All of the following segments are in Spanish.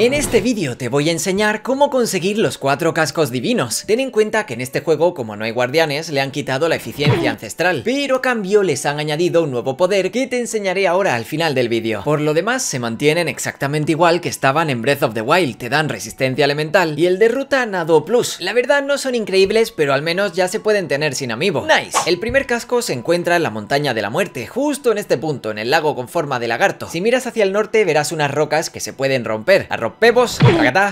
En este vídeo te voy a enseñar cómo conseguir los cuatro cascos divinos. Ten en cuenta que en este juego, como no hay guardianes, le han quitado la eficiencia ancestral, pero a cambio les han añadido un nuevo poder que te enseñaré ahora al final del vídeo. Por lo demás, se mantienen exactamente igual que estaban en Breath of the Wild, te dan resistencia elemental y el de ruta Nado Plus. La verdad no son increíbles, pero al menos ya se pueden tener sin amigo. Nice. El primer casco se encuentra en la montaña de la muerte, justo en este punto, en el lago con forma de lagarto. Si miras hacia el norte verás unas rocas que se pueden romper. Pebos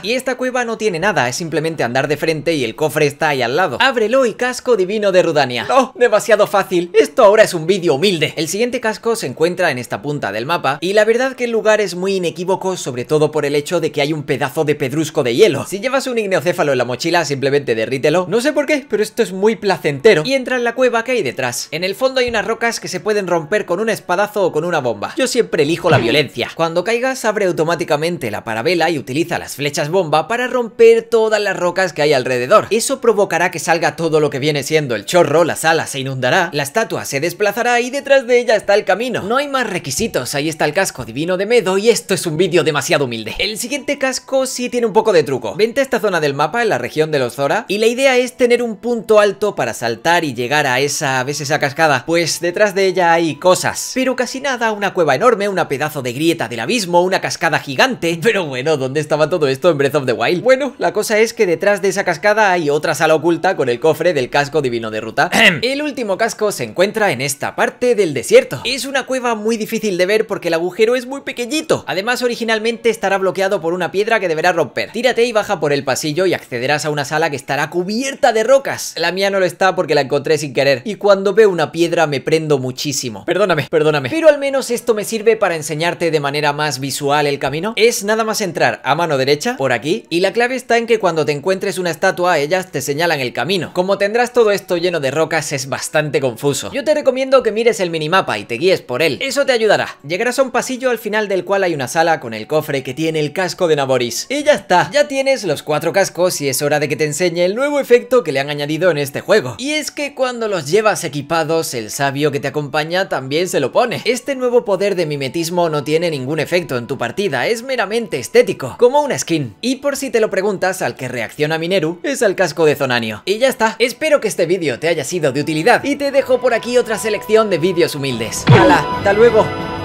y esta cueva no tiene nada, es simplemente andar de frente y el cofre está ahí al lado. Ábrelo y casco divino de Rudania. ¡No! Demasiado fácil, esto ahora es un vídeo humilde. El siguiente casco se encuentra en esta punta del mapa y la verdad que el lugar es muy inequívoco, sobre todo por el hecho de que hay un pedazo de pedrusco de hielo. Si llevas un igneocéfalo en la mochila, simplemente derrítelo. No sé por qué, pero esto es muy placentero. Y entra en la cueva que hay detrás. En el fondo hay unas rocas que se pueden romper con un espadazo o con una bomba. Yo siempre elijo la violencia. Cuando caigas, abre automáticamente la parabela y utiliza las flechas bomba para romper todas las rocas que hay alrededor. Eso provocará que salga todo lo que viene siendo el chorro, la sala se inundará, la estatua se desplazará y detrás de ella está el camino. No hay más requisitos, ahí está el casco divino de Medo y esto es un vídeo demasiado humilde. El siguiente casco sí tiene un poco de truco. Vente a esta zona del mapa, en la región de los Zora, y la idea es tener un punto alto para saltar y llegar a esa, ¿ves esa cascada? Pues detrás de ella hay cosas, pero casi nada, una cueva enorme, una pedazo de grieta del abismo, una cascada gigante, pero bueno, ¿dónde estaba todo esto en Breath of the Wild? Bueno, la cosa es que detrás de esa cascada hay otra sala oculta con el cofre del casco divino de ruta. el último casco se encuentra en esta parte del desierto. Es una cueva muy difícil de ver porque el agujero es muy pequeñito. Además, originalmente estará bloqueado por una piedra que deberá romper. Tírate y baja por el pasillo y accederás a una sala que estará cubierta de rocas. La mía no lo está porque la encontré sin querer. Y cuando veo una piedra me prendo muchísimo. Perdóname, perdóname. Pero al menos esto me sirve para enseñarte de manera más visual el camino. Es nada más a mano derecha, por aquí, y la clave está en que cuando te encuentres una estatua, ellas te señalan el camino. Como tendrás todo esto lleno de rocas, es bastante confuso. Yo te recomiendo que mires el minimapa y te guíes por él. Eso te ayudará. Llegarás a un pasillo al final del cual hay una sala con el cofre que tiene el casco de Naboris. Y ya está, ya tienes los cuatro cascos y es hora de que te enseñe el nuevo efecto que le han añadido en este juego. Y es que cuando los llevas equipados, el sabio que te acompaña también se lo pone. Este nuevo poder de mimetismo no tiene ningún efecto en tu partida, es meramente estético como una skin. Y por si te lo preguntas, al que reacciona Mineru es al casco de Zonanio. Y ya está, espero que este vídeo te haya sido de utilidad y te dejo por aquí otra selección de vídeos humildes. ¡Hala! ¡Hasta luego!